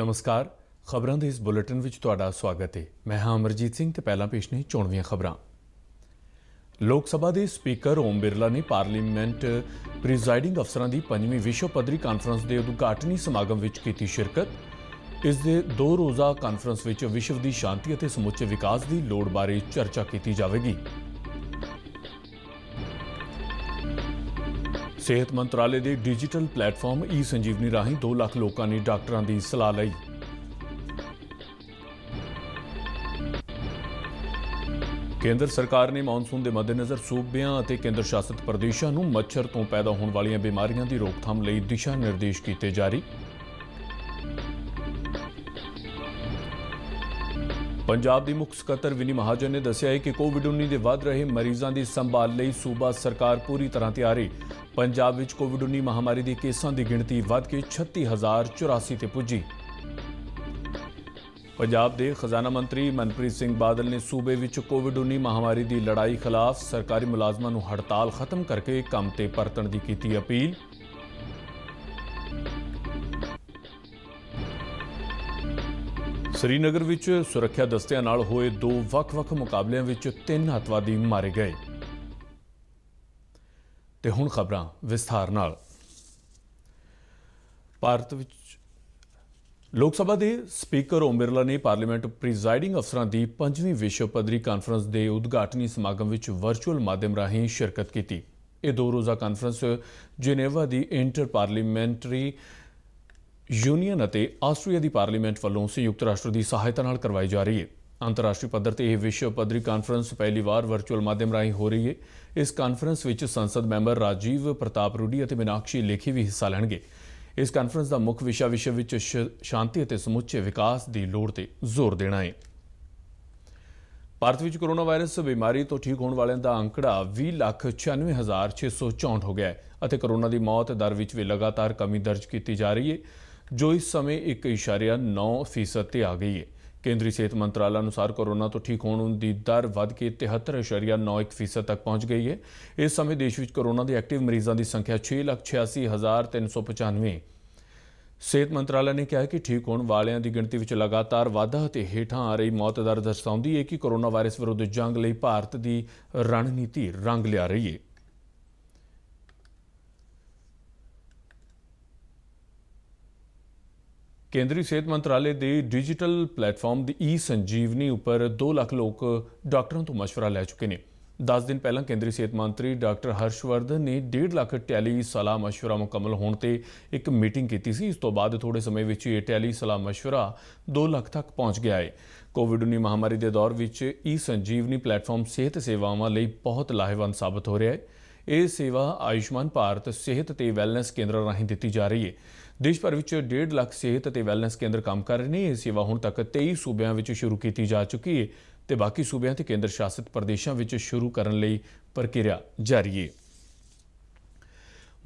ਨਮਸਕਾਰ ਖਬਰਾਂ ਦੇ ਇਸ ਬੁਲੇਟਿਨ ਵਿੱਚ ਤੁਹਾਡਾ ਸਵਾਗਤ ਹੈ ਮੈਂ ਹਾਂ ਅਮਰਜੀਤ ਸਿੰਘ ਤੇ ਪਹਿਲਾਂ ਪੇਸ਼ ਨੇ ਚੋਣਵੀਆਂ ਖਬਰਾਂ ਲੋਕ ਸਭਾ ਦੇ ਸਪੀਕਰ ਓਮ ਬਿਰਲਾ ਨੇ ਪਾਰਲੀਮੈਂਟ ਪ੍ਰੈਜ਼ਾਈਡਿੰਗ ਅਫਸਰਾਂ ਦੀ 5ਵੀਂ ਵਿਸ਼ਵ ਪੱਧਰੀ ਕਾਨਫਰੰਸ ਦੇ ਉਦਘਾਟਨੀ ਸਮਾਗਮ ਵਿੱਚ ਕੀਤੀ ਸ਼ਿਰਕਤ ਇਸ ਦੇ 2 ਰੋਜ਼ਾ ਕਾਨਫਰੰਸ ਵਿੱਚ ਵਿਸ਼ਵ ਦੀ ਸ਼ਾਂਤੀ ਅਤੇ ਸਮੁੱਚੇ ਵਿਕਾਸ ਦੀ ਲੋੜ ਬਾਰੇ ਚਰਚਾ ਕੀਤੀ ਜਾਵੇਗੀ ਸਿਹਤ ਮੰਤਰਾਲੇ ਦੇ ਡਿਜੀਟਲ ਪਲੇਟਫਾਰਮ ਈ ਸੰਜੀਵਨੀ ਰਾਹੀਂ 2 ਲੱਖ ਲੋਕਾਂ ਨੇ ਡਾਕਟਰਾਂ ਦੀ ਸਲਾਹ ਲਈ ਕੇਂਦਰ ਸਰਕਾਰ ਨੇ ਮੌਨਸੂਨ ਦੇ ਮੱਦੇਨਜ਼ਰ ਸੂਬਿਆਂ ਅਤੇ ਕੇਂਦਰ ਸ਼ਾਸਿਤ ਪ੍ਰਦੇਸ਼ਾਂ ਨੂੰ ਮੱਛਰ ਤੋਂ ਪੈਦਾ ਹੋਣ ਵਾਲੀਆਂ ਬਿਮਾਰੀਆਂ ਦੀ ਰੋਕਥਾਮ ਲਈ ਦਿਸ਼ਾ ਨਿਰਦੇਸ਼ ਕੀਤੇ ਜਾਰੀ ਪੰਜਾਬ ਦੀ ਮੁੱਖ ਸਕੱਤਰ ਵਿਨੀ ਮਹਾਜਨ ਨੇ ਦੱਸਿਆ ਹੈ ਕਿ ਕੋਵਿਡ-19 ਦੇ ਵੱਧ ਰਹੇ ਮਰੀਜ਼ਾਂ ਦੀ ਸੰਭਾਲ ਲਈ ਸੂਬਾ ਸਰਕਾਰ ਪੂਰੀ ਤਰ੍ਹਾਂ ਤਿਆਰ ਹੈ ਪੰਜਾਬ ਵਿੱਚ ਕੋਵਿਡ-19 ਮਹਾਮਾਰੀ ਦੇ ਕੇਸਾਂ ਦੀ ਗਿਣਤੀ ਵੱਧ ਕੇ 36084 ਤੇ ਪੁੱਜੀ ਪੰਜਾਬ ਦੇ ਖਜ਼ਾਨਾ ਮੰਤਰੀ ਮਨਪ੍ਰੀਤ ਸਿੰਘ ਬਾਦਲ ਨੇ ਸੂਬੇ ਵਿੱਚ ਕੋਵਿਡ-19 ਮਹਾਮਾਰੀ ਦੀ ਲੜਾਈ ਖਿਲਾਫ ਸਰਕਾਰੀ ਮੁਲਾਜ਼ਮਾਂ ਨੂੰ ਹੜਤਾਲ ਖਤਮ ਕਰਕੇ ਕੰਮ ਤੇ ਪਰਤਣ ਦੀ ਕੀਤੀ ਅਪੀਲ ਸ੍ਰੀਨਗਰ ਵਿੱਚ ਸੁਰੱਖਿਆ ਦਸਤਿਆਂ ਨਾਲ ਹੋਏ ਦੋ ਵੱਖ-ਵੱਖ ਮੁਕਾਬਲਿਆਂ ਵਿੱਚ ਤਿੰਨ ਹੱਤਵਾਦੀ ਮਾਰੇ ਗਏ ਤੇ ਹੁਣ ਖਬਰਾਂ ਵਿਸਥਾਰ ਨਾਲ ਭਾਰਤ ਵਿੱਚ ਲੋਕ ਸਭਾ ਦੇ ਸਪੀਕਰ ਓਮ ਬਿਰਲਾ ਨੇ ਪਾਰਲੀਮੈਂਟ ਪ੍ਰੀਜ਼ਾਈਡਿੰਗ ਅਫਸਰਾਂ ਦੀ 5ਵੀਂ ਵਿਸ਼ਵ ਪੱਧਰੀ ਕਾਨਫਰੰਸ ਦੇ ਉਦਘਾਟਨੀ ਸਮਾਗਮ ਵਿੱਚ ਵਰਚੁਅਲ ਮਾਧਿਅਮ ਰਾਹੀਂ ਸ਼ਿਰਕਤ ਕੀਤੀ ਇਹ ਦੋ ਰੋਜ਼ਾ ਕਾਨਫਰੰਸ ਜੁਨੇਵਾ ਦੀ ਇੰਟਰ ਪਾਰਲੀਮੈਂਟਰੀ ਯੂਨੀਅਨ ਅਤੇ ਆਸਟਰੀਆ ਦੀ ਪਾਰਲੀਮੈਂਟ ਵੱਲੋਂ ਸੰਯੁਕਤ ਰਾਸ਼ਟਰ ਦੀ ਸਹਾਇਤਾ ਨਾਲ ਕਰਵਾਈ ਜਾ ਰਹੀ ਹੈ ਅੰਤਰਰਾਸ਼ਟਰੀ ਪੱਧਰ ਤੇ ਇਹ ਵਿਸ਼ਵ ਪੱਧਰੀ ਕਾਨਫਰੰਸ ਪਹਿਲੀ ਵਾਰ ਵਰਚੁਅਲ ਮਾਧਿਅਮ ਰਾਹੀਂ ਹੋ ਰਹੀ ਹੈ ਇਸ ਕਾਨਫਰੰਸ ਵਿੱਚ ਸੰਸਦ ਮੈਂਬਰ ਰਾਜੀਵ ਪ੍ਰਤਾਪ ਰੂਡੀ ਅਤੇ ਮਿਨਾਕਸ਼ੀ ਲੇਖੀ ਵੀ ਹਿੱਸਾ ਲੈਣਗੇ ਇਸ ਕਾਨਫਰੰਸ ਦਾ ਮੁੱਖ ਵਿਸ਼ਾ ਵਿਸ਼ਵ ਵਿੱਚ ਸ਼ਾਂਤੀ ਅਤੇ ਸਮੁੱਚੇ ਵਿਕਾਸ ਦੀ ਲੋੜ ਤੇ ਜ਼ੋਰ ਦੇਣਾ ਹੈ ਭਾਰਤ ਵਿੱਚ ਕੋਰੋਨਾ ਵਾਇਰਸ ਬਿਮਾਰੀ ਤੋਂ ਠੀਕ ਹੋਣ ਵਾਲਿਆਂ ਦਾ ਅੰਕੜਾ 20,96,664 ਹੋ ਗਿਆ ਹੈ ਅਤੇ ਕੋਰੋਨਾ ਦੀ ਮੌਤ ਦਰ ਵਿੱਚ ਵੀ ਲਗਾਤਾਰ ਕਮੀ ਦਰਜ ਕੀਤੀ ਜਾ ਰਹੀ ਹੈ ਜੋ ਇਸ ਸਮੇਂ 1.9% ਤੇ ਆ ਗਈ ਹੈ ਕੇਂਦਰੀ ਸਿਹਤ ਮੰਤਰਾਲਾ ਅਨੁਸਾਰ ਕੋਰੋਨਾ ਤੋਂ ਠੀਕ ਹੋਣ ਦੀ ਦਰ ਵੱਧ ਕੇ 73.91% ਤੱਕ ਪਹੁੰਚ ਗਈ ਹੈ ਇਸ ਸਮੇਂ ਦੇਸ਼ ਵਿੱਚ ਕੋਰੋਨਾ ਦੇ ਐਕਟਿਵ ਮਰੀਜ਼ਾਂ ਦੀ ਸੰਖਿਆ 686395 ਸਿਹਤ ਮੰਤਰਾਲਾ ਨੇ ਕਿਹਾ ਕਿ ਠੀਕ ਹੋਣ ਵਾਲਿਆਂ ਦੀ ਗਿਣਤੀ ਵਿੱਚ ਲਗਾਤਾਰ ਵਾਧਾ ਤੇ ਹੇਠਾਂ ਆ ਰਹੀ ਮੌਤ ਦਰ ਦਰਸਾਉਂਦੀ ਹੈ ਕਿ ਕੋਰੋਨਾ ਵਾਇਰਸ ਵਿਰੁੱਧ ਜੰਗ ਲਈ ਭਾਰਤ ਦੀ ਰਣਨੀਤੀ ਰੰਗ ਲਿਆ ਰਹੀ ਹੈ ਕੇਂਦਰੀ ਸਿਹਤ ਮੰਤਰਾਲੇ ਦੇ ਡਿਜੀਟਲ ਪਲੇਟਫਾਰਮ ਦੀ ਈ ਸੰਜੀਵਨੀ ਉੱਪਰ 2 ਲੱਖ ਲੋਕ ਡਾਕਟਰਾਂ ਤੋਂ مشਵਰਾ ਲੈ ਚੁੱਕੇ ਨੇ 10 ਦਿਨ ਪਹਿਲਾਂ ਕੇਂਦਰੀ ਸਿਹਤ ਮੰਤਰੀ ਡਾਕਟਰ ਹਰਸ਼ਵਰਧਨ ਨੇ 1.5 ਲੱਖ ਟੈਲੀ ਸਲਾਹ مشਵਰਾ ਮੁਕੰਮਲ ਹੋਣ ਤੇ ਇੱਕ ਮੀਟਿੰਗ ਕੀਤੀ ਸੀ ਇਸ ਤੋਂ ਬਾਅਦ ਥੋੜੇ ਸਮੇਂ ਵਿੱਚ ਇਹ ਟੈਲੀ ਸਲਾਹ مشਵਰਾ 2 ਲੱਖ ਤੱਕ ਪਹੁੰਚ ਗਿਆ ਹੈ ਕੋਵਿਡ-19 ਮਹਾਮਾਰੀ ਦੇ ਦੌਰ ਵਿੱਚ ਈ ਸੰਜੀਵਨੀ ਪਲੇਟਫਾਰਮ ਸਿਹਤ ਸੇਵਾਵਾਂ ਲਈ ਬਹੁਤ ਲਾਹੇਵੰਦ ਸਾਬਤ ਹੋ ਰਿਹਾ ਹੈ ਇਹ ਸੇਵਾ ਆਯੁਸ਼ਮਾਨ ਭਾਰਤ ਸਿਹਤ ਤੇ ਵੈਲਨੈਸ ਕੇਂਦਰ ਰਾਹੀਂ ਦਿੱਤੀ ਜਾ ਰਹੀ ਹੈ ਦੇਸ਼ ਭਰ ਵਿੱਚ 1.5 ਲੱਖ ਸਿਹਤ ਅਤੇ ਵੈਲਨੈਸ ਕੇਂਦਰ ਕੰਮ ਕਰ ਰਹੇ ਨੇ ਇਹ ਸੇਵਾ ਹੁਣ ਤੱਕ 23 ਸੂਬਿਆਂ ਵਿੱਚ ਸ਼ੁਰੂ ਕੀਤੀ ਜਾ ਚੁੱਕੀ ਹੈ ਤੇ ਬਾਕੀ ਸੂਬਿਆਂ ਤੇ ਕੇਂਦਰ ਸ਼ਾਸਿਤ ਪ੍ਰਦੇਸ਼ਾਂ ਵਿੱਚ ਸ਼ੁਰੂ ਕਰਨ ਲਈ ਪ੍ਰਕਿਰਿਆ ਜਾਰੀ ਹੈ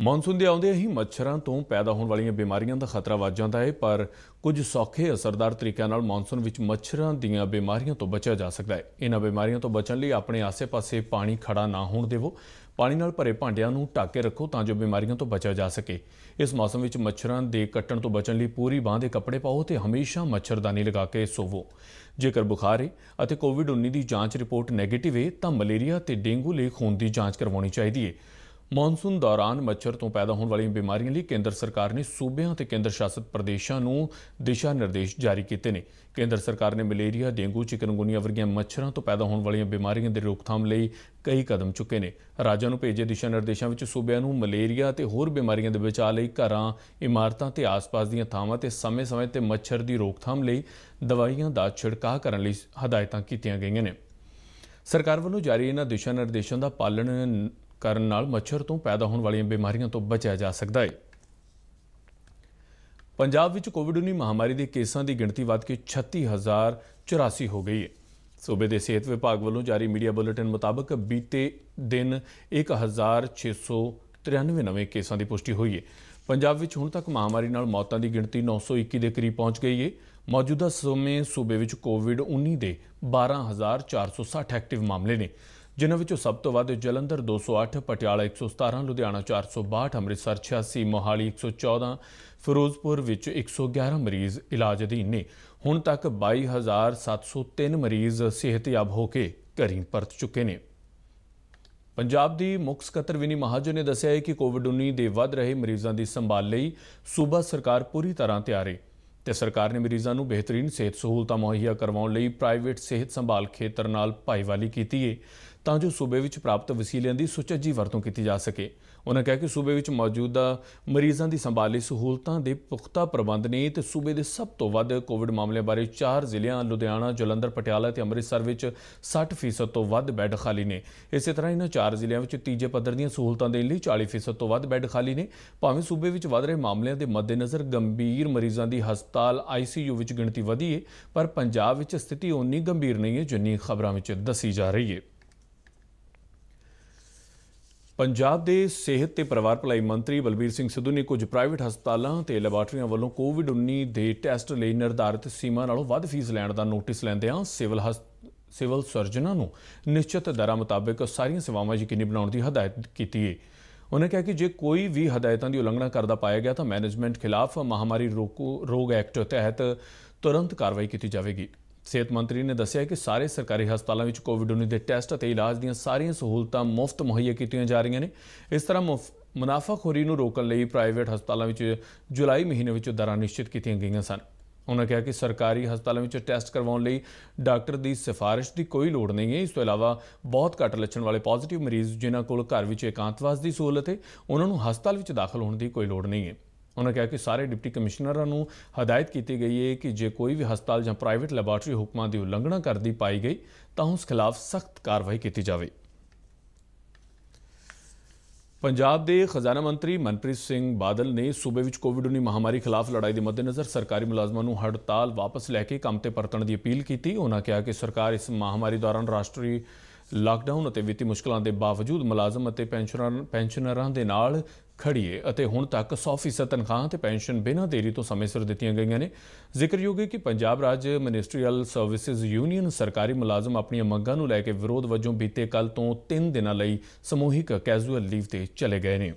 ਮੌਨਸੂਨ ਦੇ ਆਉਂਦੇ ਹੀ ਮੱਛਰਾਂ ਤੋਂ ਪੈਦਾ ਹੋਣ ਵਾਲੀਆਂ ਬਿਮਾਰੀਆਂ ਦਾ ਖਤਰਾ ਵੱਧ ਜਾਂਦਾ ਹੈ ਪਰ ਕੁਝ ਸੌਖੇ ਅਸਰਦਾਰ ਤਰੀਕਿਆਂ ਨਾਲ ਮੌਨਸੂਨ ਵਿੱਚ ਮੱਛਰਾਂ ਦੀਆਂ ਬਿਮਾਰੀਆਂ ਤੋਂ ਬਚਿਆ ਜਾ ਸਕਦਾ ਹੈ ਇਹਨਾਂ ਬਿਮਾਰੀਆਂ ਤੋਂ ਬਚਣ ਲਈ ਆਪਣੇ ਆਸ-ਪਾਸੇ ਪਾਣੀ ਖੜਾ ਨਾ ਹੋਣ ਦੇਵੋ ਪਾਣੀ ਨਾਲ ਭਰੇ ਭਾਂਡਿਆਂ ਨੂੰ ਢੱਕ ਕੇ ਰੱਖੋ ਤਾਂ ਜੋ ਬਿਮਾਰੀਆਂ ਤੋਂ ਬਚਿਆ ਜਾ ਸਕੇ ਇਸ ਮੌਸਮ ਵਿੱਚ ਮੱਛਰਾਂ ਦੇ ਕੱਟਣ ਤੋਂ ਬਚਣ ਲਈ ਪੂਰੀ ਬਾਹ ਦੇ ਕੱਪੜੇ ਪਾਓ ਤੇ ਹਮੇਸ਼ਾ ਮੱਛਰਦਾਨੀ ਲਗਾ ਕੇ ਸੋਵੋ ਜੇਕਰ ਬੁਖਾਰ ਹੈ ਅਤੇ ਕੋਵਿਡ-19 ਦੀ ਜਾਂਚ ਰਿਪੋਰਟ ਨੈਗੇਟਿਵ ਹੈ ਤਾਂ ਮਲੇਰੀਆ ਤੇ ਡੇਂਗੂ ਲਈ ਖੂਨ ਦੀ ਜਾਂਚ ਕਰਵਾਉਣੀ ਚਾਹੀਦੀ ਹੈ ਮੌਨਸੂਨ ਦੌਰਾਨ ਮੱਛਰ ਤੋਂ ਪੈਦਾ ਹੋਣ ਵਾਲੀਆਂ ਬਿਮਾਰੀਆਂ ਲਈ ਕੇਂਦਰ ਸਰਕਾਰ ਨੇ ਸੂਬਿਆਂ ਤੇ ਕੇਂਦਰ ਸ਼ਾਸਿਤ ਪ੍ਰਦੇਸ਼ਾਂ ਨੂੰ ਦਿਸ਼ਾ ਨਿਰਦੇਸ਼ ਜਾਰੀ ਕੀਤੇ ਨੇ ਕੇਂਦਰ ਸਰਕਾਰ ਨੇ ਮਲੇਰੀਆ ਡੇਂਗੂ ਚਿਕਨਗੁਨੀਆ ਵਰਗੀਆਂ ਮੱਛਰਾਂ ਤੋਂ ਪੈਦਾ ਹੋਣ ਵਾਲੀਆਂ ਬਿਮਾਰੀਆਂ ਦੇ ਰੋਕਥਾਮ ਲਈ ਕਈ ਕਦਮ ਚੁੱਕੇ ਨੇ ਰਾਜਾਂ ਨੂੰ ਭੇਜੇ ਦਿਸ਼ਾ ਨਿਰਦੇਸ਼ਾਂ ਵਿੱਚ ਸੂਬਿਆਂ ਨੂੰ ਮਲੇਰੀਆ ਤੇ ਹੋਰ ਬਿਮਾਰੀਆਂ ਦੇ ਬਚਾਅ ਲਈ ਘਰਾਂ ਇਮਾਰਤਾਂ ਤੇ ਆਸ-ਪਾਸ ਦੀਆਂ ਥਾਵਾਂ ਤੇ ਸਮੇਂ-ਸਮੇਂ ਤੇ ਮੱਛਰ ਦੀ ਰੋਕਥਾਮ ਲਈ ਦਵਾਈਆਂ ਦਾ ਛਿੜਕਾਅ ਕਰਨ ਲਈ ਹਦਾਇਤਾਂ ਕੀਤੀਆਂ ਗਈਆਂ ਨੇ ਸਰਕਾਰ ਵੱਲੋਂ ਜਾਰੀ ਇਹਨਾਂ ਦਿਸ਼ਾ ਨਿਰਦੇਸ਼ਾਂ ਦਾ ਪਾਲਣ ਕਰਨ ਨਾਲ ਮੱਛਰ ਤੋਂ ਪੈਦਾ ਹੋਣ ਵਾਲੀਆਂ ਬਿਮਾਰੀਆਂ ਤੋਂ ਬਚਿਆ ਜਾ ਸਕਦਾ ਹੈ ਪੰਜਾਬ ਵਿੱਚ ਕੋਵਿਡ-19 ਮਹਾਮਾਰੀ ਦੇ ਕੇਸਾਂ ਦੀ ਗਿਣਤੀ ਵੱਧ ਕੇ 36084 ਹੋ ਗਈ ਹੈ ਸੂਬੇ ਦੇ ਸਿਹਤ ਵਿਭਾਗ ਵੱਲੋਂ ਜਾਰੀ ਮੀਡੀਆ ਬੁਲੇਟਿਨ ਮੁਤਾਬਕ ਬੀਤੇ ਦਿਨ 1693 ਨਵੇਂ ਕੇਸਾਂ ਦੀ ਪੁਸ਼ਟੀ ਹੋਈ ਹੈ ਪੰਜਾਬ ਵਿੱਚ ਹੁਣ ਤੱਕ ਮਹਾਮਾਰੀ ਨਾਲ ਮੌਤਾਂ ਦੀ ਗਿਣਤੀ 921 ਦੇ ਕਰੀਬ ਪਹੁੰਚ ਗਈ ਹੈ ਮੌਜੂਦਾ ਸਮੇਂ ਸੂਬੇ ਵਿੱਚ ਕੋਵਿਡ-19 ਦੇ 12460 ਐਕਟਿਵ ਮਾਮਲੇ ਨੇ ਜਿਨ੍ਹਾਂ ਵਿੱਚੋਂ ਸਭ ਤੋਂ ਵੱਧ ਜਲੰਧਰ 208 ਪਟਿਆਲਾ 117 ਲੁਧਿਆਣਾ 462 ਅੰਮ੍ਰਿਤਸਰ 86 ਮੋਹਾਲੀ 114 ਫਿਰੋਜ਼ਪੁਰ ਵਿੱਚ 111 ਮਰੀਜ਼ ਇਲਾਜ ਅਧੀਨ ਨੇ ਹੁਣ ਤੱਕ 22703 ਮਰੀਜ਼ ਸਿਹਤਯਾਬ ਹੋ ਕੇ ਘਰੀਂ ਪਰਤ ਚੁੱਕੇ ਨੇ ਪੰਜਾਬ ਦੀ ਮੁੱਖ ਸਕੱਤਰ ਵਿਨੀ ਮਹਾਜਨ ਨੇ ਦੱਸਿਆ ਹੈ ਕਿ ਕੋਵਿਡ-19 ਦੇ ਵੱਧ ਰਹੇ ਮਰੀਜ਼ਾਂ ਦੀ ਸੰਭਾਲ ਲਈ ਸੂਬਾ ਸਰਕਾਰ ਪੂਰੀ ਤਰ੍ਹਾਂ ਤਿਆਰ ਹੈ ਤੇ ਸਰਕਾਰ ਨੇ ਮਰੀਜ਼ਾਂ ਨੂੰ ਬਿਹਤਰੀਨ ਸਿਹਤ ਸਹੂਲਤਾਂ ਮੁਹੱਈਆ ਕਰਵਾਉਣ ਲਈ ਪ੍ਰਾਈਵੇਟ ਸਿਹਤ ਸੰਭਾਲ ਖੇਤਰ ਨਾਲ ਭਾਈਵਾਲੀ ਕੀਤੀ ਹੈ ਤਾਂ ਜੋ ਸੂਬੇ ਵਿੱਚ ਪ੍ਰਾਪਤ ਵਸੀਲਿਆਂ ਦੀ ਸੁਚੱਜੀ ਵਰਤੋਂ ਕੀਤੀ ਜਾ ਸਕੇ ਉਹਨਾਂ ਕਿਹਾ ਕਿ ਸੂਬੇ ਵਿੱਚ ਮੌਜੂਦਾ ਮਰੀਜ਼ਾਂ ਦੀ ਸੰਭਾਲ ਲਈ ਸਹੂਲਤਾਂ ਦੇ ਪੁਖਤਾ ਪ੍ਰਬੰਧ ਨੇ ਤੇ ਸੂਬੇ ਦੇ ਸਭ ਤੋਂ ਵੱਧ ਕੋਵਿਡ ਮਾਮਲੇ ਬਾਰੇ 4 ਜ਼ਿਲ੍ਹਿਆਂ ਲੁਧਿਆਣਾ ਜਲੰਧਰ ਪਟਿਆਲਾ ਤੇ ਅੰਮ੍ਰਿਤਸਰ ਵਿੱਚ 60% ਤੋਂ ਵੱਧ ਬੈੱਡ ਖਾਲੀ ਨੇ ਇਸੇ ਤਰ੍ਹਾਂ ਇਹਨਾਂ 4 ਜ਼ਿਲ੍ਹਿਆਂ ਵਿੱਚ ਤੀਜੇ ਪੱਧਰ ਦੀਆਂ ਸਹੂਲਤਾਂ ਦੇਣ ਲਈ 40% ਤੋਂ ਵੱਧ ਬੈੱਡ ਖਾਲੀ ਨੇ ਭਾਵੇਂ ਸੂਬੇ ਵਿੱਚ ਵਧ ਰਹੇ ਮਾਮਲਿਆਂ ਦੇ ਮੱਦੇਨਜ਼ਰ ਗੰਭੀਰ ਮਰੀਜ਼ਾਂ ਦੀ ਹਸਪਤਾਲ ਆਈਸੀਯੂ ਵਿੱਚ ਗਿਣਤੀ ਵਧੀ ਹੈ ਪਰ ਪੰਜਾਬ ਵਿੱਚ ਸਥਿਤੀ ਉਨੀ ਗੰਭੀਰ ਨਹੀਂ ਹੈ ਜਿੰਨੀ ਖਬਰਾਂ ਵਿੱਚ ਦੱਸੀ ਜਾ ਰਹੀ ਹੈ ਪੰਜਾਬ ਦੇ ਸਿਹਤ ਤੇ ਪਰਿਵਾਰ ਭਲਾਈ ਮੰਤਰੀ ਬਲਬੀਰ ਸਿੰਘ ਸਿੱਧੂ ਨੇ ਕੁਝ ਪ੍ਰਾਈਵੇਟ ਹਸਪਤਾਲਾਂ ਤੇ ਲੈਬਾਰਟਰੀਆਂ ਵੱਲੋਂ ਕੋਵਿਡ-19 ਦੇ ਟੈਸਟ ਲਈ ਨਿਰਧਾਰਿਤ ਸੀਮਾ ਨਾਲੋਂ ਵੱਧ ਫੀਸ ਲੈਣ ਦਾ ਨੋਟਿਸ ਆ ਸਿਵਲ ਸਿਵਲ ਸਰਜਨਾਂ ਨੂੰ ਨਿਸ਼ਚਿਤ ਦਰਾਂ ਮੁਤਾਬਕ ਸਾਰੀਆਂ ਸੇਵਾਵਾਂ ਯਕੀਨੀ ਬਣਾਉਣ ਦੀ ਹਦਾਇਤ ਕੀਤੀ ਹੈ ਉਹਨੇ ਕਿਹਾ ਕਿ ਜੇ ਕੋਈ ਵੀ ਹਦਾਇਤਾਂ ਦੀ ਉਲੰਘਣਾ ਕਰਦਾ ਪਾਇਆ ਗਿਆ ਤਾਂ ਮੈਨੇਜਮੈਂਟ ਖਿਲਾਫ ਮਹਾਮਾਰੀ ਰੋਗ ਐਕਟ ਤਹਿਤ ਤੁਰੰਤ ਕਾਰਵਾਈ ਕੀਤੀ ਜਾਵੇਗੀ ਸਿਹਤ ਮੰਤਰੀ ਨੇ ਦੱਸਿਆ ਕਿ ਸਾਰੇ ਸਰਕਾਰੀ ਹਸਪਤਾਲਾਂ ਵਿੱਚ ਕੋਵਿਡ-19 ਦੇ ਟੈਸਟ ਅਤੇ ਇਲਾਜ ਦੀਆਂ ਸਾਰੀਆਂ ਸਹੂਲਤਾਂ ਮੁਫਤ ਮੁਹੱਈਆ ਕੀਤੀਆਂ ਜਾ ਰਹੀਆਂ ਨੇ ਇਸ ਤਰ੍ਹਾਂ ਮੁਨਾਫਾਖੋਰੀ ਨੂੰ ਰੋਕਣ ਲਈ ਪ੍ਰਾਈਵੇਟ ਹਸਪਤਾਲਾਂ ਵਿੱਚ ਜੁਲਾਈ ਮਹੀਨੇ ਵਿੱਚ ਦਰਾਂ ਨਿਸ਼ਚਿਤ ਕੀਤੀਆਂ ਗਈਆਂ ਸਨ ਉਹਨਾਂ ਕਿਹਾ ਕਿ ਸਰਕਾਰੀ ਹਸਪਤਾਲਾਂ ਵਿੱਚ ਟੈਸਟ ਕਰਵਾਉਣ ਲਈ ਡਾਕਟਰ ਦੀ ਸਿਫਾਰਿਸ਼ ਦੀ ਕੋਈ ਲੋੜ ਨਹੀਂ ਹੈ ਇਸ ਤੋਂ ਇਲਾਵਾ ਬਹੁਤ ਘੱਟ ਲੱਛਣ ਵਾਲੇ ਪੋਜ਼ਿਟਿਵ ਮਰੀਜ਼ ਜਿਨ੍ਹਾਂ ਕੋਲ ਘਰ ਵਿੱਚ ਇਕਾਂਤਵਾਸ ਦੀ ਸਹੂਲਤ ਹੈ ਉਹਨਾਂ ਨੂੰ ਹਸਪਤਾਲ ਵਿੱਚ ਦਾਖਲ ਹੋਣ ਦੀ ਕੋਈ ਲੋੜ ਨਹੀਂ ਹੈ ਉਹਨਾਂ ਕਿਹਾ ਕਿ ਸਾਰੇ ਡਿਪਟੀ ਕਮਿਸ਼ਨਰਾਂ ਨੂੰ ਹਦਾਇਤ ਕੀਤੀ ਗਈ ਹੈ ਕਿ ਜੇ ਕੋਈ ਵੀ ਹਸਪਤਾਲ ਜਾਂ ਪ੍ਰਾਈਵੇਟ ਲੈਬਾਰਟਰੀ ਹੁਕਮਾਂ ਦੀ ਉਲੰਘਣਾ ਕਰਦੀ ਪਾਈ ਗਈ ਤਾਂ ਉਸ ਖਿਲਾਫ ਸਖਤ ਕਾਰਵਾਈ ਕੀਤੀ ਜਾਵੇ ਪੰਜਾਬ ਦੇ ਖਜ਼ਾਨਾ ਮੰਤਰੀ ਮਨਪ੍ਰੀਤ ਸਿੰਘ ਬਾਦਲ ਨੇ ਸੂਬੇ ਵਿੱਚ ਕੋਵਿਡ-19 ਮਹਾਮਾਰੀ ਖਿਲਾਫ ਲੜਾਈ ਦੇ ਮੱਦੇਨਜ਼ਰ ਸਰਕਾਰੀ ਮੁਲਾਜ਼ਮਾਂ ਨੂੰ ਹੜਤਾਲ ਵਾਪਸ ਲੈ ਕੇ ਕੰਮ ਤੇ ਪਰਤਣ ਦੀ ਅਪੀਲ ਕੀਤੀ ਉਹਨਾਂ ਕਿਹਾ ਕਿ ਸਰਕਾਰ ਇਸ ਮਹਾਮਾਰੀ ਦੌਰਾਨ ਰਾਸ਼ਟਰੀ ਲਾਕਡਾਊਨ ਅਤੇ ਵਿੱਤੀ ਮੁਸ਼ਕਲਾਂ ਦੇ ਬਾਵਜੂਦ ਮੁਲਾਜ਼ਮ ਅਤੇ ਪੈਨਸ਼ਨਰਾਂ ਦੇ ਨਾਲ ਖੜੀਏ ਅਤੇ ਹੁਣ ਤੱਕ 100% ਤਨਖਾਹਾਂ ਤੇ ਪੈਨਸ਼ਨ ਬਿਨਾਂ ਦੇਰੀ ਤੋਂ ਸਮੇਂ ਸਿਰ ਦਿੱਤੀਆਂ ਗਈਆਂ ਨੇ ਜ਼ਿਕਰਯੋਗ ਹੈ ਕਿ ਪੰਜਾਬ ਰਾਜ ਮਿਨਿਸਟਰੀਅਲ ਸਰਵਿਸਿਜ਼ ਯੂਨੀਅਨ ਸਰਕਾਰੀ ਮੁਲਾਜ਼ਮ ਆਪਣੀਆਂ ਮੰਗਾਂ ਨੂੰ ਲੈ ਕੇ ਵਿਰੋਧ ਵਜੋਂ ਬੀਤੇ ਕੱਲ ਤੋਂ 3 ਦਿਨਾਂ ਲਈ ਸਮੂਹਿਕ ਕੈਜੂਅਲ ਲੀਵ ਤੇ ਚਲੇ ਗਏ ਨੇ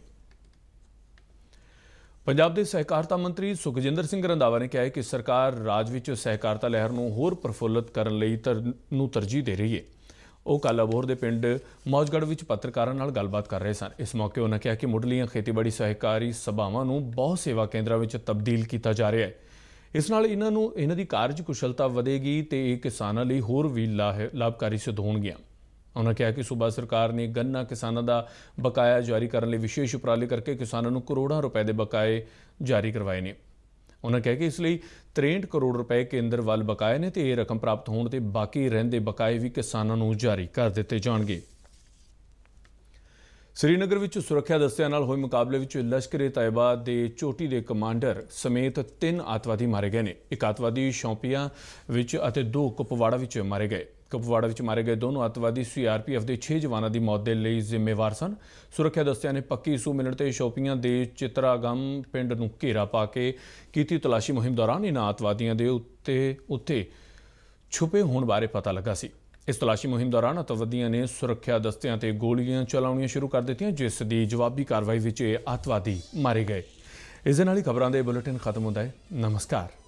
ਪੰਜਾਬ ਦੇ ਸਹਿਕਾਰਤਾ ਮੰਤਰੀ ਸੁਖਜਿੰਦਰ ਸਿੰਘ ਰੰਧਾਵਾ ਨੇ ਕਿਹਾ ਹੈ ਕਿ ਸਰਕਾਰ ਰਾਜ ਵਿੱਚ ਸਹਿਕਾਰਤਾ ਲਹਿਰ ਨੂੰ ਹੋਰ ਪ੍ਰਫੁੱਲਤ ਕਰਨ ਲਈ ਤਰ ਨੂੰ ਤਰਜੀਹ ਦੇ ਰਹੀ ਹੈ ਉਹ ਕਾਲਾਬੋਰ ਦੇ ਪਿੰਡ ਮੌਜਗੜ ਵਿੱਚ ਪੱਤਰਕਾਰਾਂ ਨਾਲ ਗੱਲਬਾਤ ਕਰ ਰਹੇ ਸਨ ਇਸ ਮੌਕੇ ਉਹਨਾਂ ਕਿਹਾ ਕਿ ਮੁੱਢਲੀਆਂ ਖੇਤੀਬਾੜੀ ਸਹਿਕਾਰੀ ਸਭਾਵਾਂ ਨੂੰ ਬਹੁ ਸੇਵਾ ਕੇਂਦਰਾਂ ਵਿੱਚ ਤਬਦੀਲ ਕੀਤਾ ਜਾ ਰਿਹਾ ਹੈ ਇਸ ਨਾਲ ਇਹਨਾਂ ਨੂੰ ਇਹਨਾਂ ਦੀ ਕਾਰਜ ਕੁਸ਼ਲਤਾ ਵਧੇਗੀ ਤੇ ਇਹ ਕਿਸਾਨਾਂ ਲਈ ਹੋਰ ਵੀ ਲਾਭਕਾਰੀ ਸਿੱਧ ਹੋਣਗੀਆਂ ਉਹਨਾਂ ਕਿਹਾ ਕਿ ਸੂਬਾ ਸਰਕਾਰ ਨੇ ਗੰਨਾ ਕਿਸਾਨਾਂ ਦਾ ਬਕਾਇਆ ਜਾਰੀ ਕਰਨ ਲਈ ਵਿਸ਼ੇਸ਼ ਉਪਰਾਲੇ ਕਰਕੇ ਕਿਸਾਨਾਂ ਨੂੰ ਕਰੋੜਾਂ ਰੁਪਏ ਦੇ ਬਕਾਏ ਜਾਰੀ ਕਰਵਾਏ ਨੇ ਉਹਨਾਂ ਕਹਿ ਕੇ ਇਸ ਲਈ 63 ਕਰੋੜ ਰੁਪਏ ਕੇਂਦਰ ਵੱਲ ਬਕਾਇਆ ਨੇ ਤੇ ਇਹ ਰਕਮ ਪ੍ਰਾਪਤ ਹੋਣ ਤੇ ਬਾਕੀ ਰਹਿੰਦੇ ਬਕਾਏ ਵੀ ਕਿਸਾਨਾਂ ਨੂੰ ਜਾਰੀ ਕਰ ਦਿੱਤੇ ਜਾਣਗੇ ਸ੍ਰੀਨਗਰ ਵਿੱਚ ਸੁਰੱਖਿਆ ਦਸਤਿਆਂ ਨਾਲ ਹੋਏ ਮੁਕਾਬਲੇ ਵਿੱਚ ਲਸ਼ਕਰ-ਏ ਤਾਇਬਾ ਦੇ ਚੋਟੀ ਦੇ ਕਮਾਂਡਰ ਸਮੇਤ ਤਿੰਨ ਆਤਵਾਦੀ ਮਾਰੇ ਗਏ ਨੇ ਇੱਕ ਆਤਵਾਦੀ ਸ਼ੌਂਪੀਆਂ ਵਿੱਚ ਅਤੇ ਦੋ ਕੁਪਵਾੜਾ ਵਿੱਚ ਮਾਰੇ ਗਏ ਕਪਵਾੜਾ ਵਿੱਚ ਮਾਰੇ ਗਏ ਦੋਨੋਂ ਆਤਵਾਦੀ ਸੀਆਰਪੀਐਫ ਦੇ 6 ਜਵਾਨਾਂ ਦੀ ਮੌਤ ਦੇ ਲਈ ਜ਼ਿੰਮੇਵਾਰ ਸਨ ਸੁਰੱਖਿਆ ਦਸਤਿਆਂ ਨੇ ਪੱਕੀ ਸੂ ਮਿਲਣ ਤੇ ਸ਼ੌਪੀਆਂ ਦੇ ਚਿਤਰਾਗਮ ਪਿੰਡ ਨੂੰ ਘੇਰਾ ਪਾ ਕੇ ਕੀਤੀ ਤਲਾਸ਼ੀ ਮੁਹਿੰਮ ਦੌਰਾਨ ਇਹਨਾਂ ਆਤਵਾਦੀਆਂ ਦੇ ਉੱਤੇ ਉੱਥੇ ਛੁਪੇ ਹੋਣ ਬਾਰੇ ਪਤਾ ਲੱਗਾ ਸੀ ਇਸ ਤਲਾਸ਼ੀ ਮੁਹਿੰਮ ਦੌਰਾਨ ਅਤਵਾਦੀਆਂ ਨੇ ਸੁਰੱਖਿਆ ਦਸਤਿਆਂ ਤੇ ਗੋਲੀਆਂ ਚਲਾਉਣੀਆਂ ਸ਼ੁਰੂ ਕਰ ਦਿੱਤੀਆਂ ਜਿਸ ਦੀ ਜਵਾਬੀ ਕਾਰਵਾਈ ਵਿੱਚ ਇਹ ਅਤਵਾਦੀ ਮਾਰੇ ਗਏ ਇਸ ਦੇ ਨਾਲ ਹੀ ਖਬਰਾਂ ਦੇ ਬੁਲੇਟਿਨ ਖਤਮ ਹੁੰਦਾ ਹੈ ਨਮਸਕਾਰ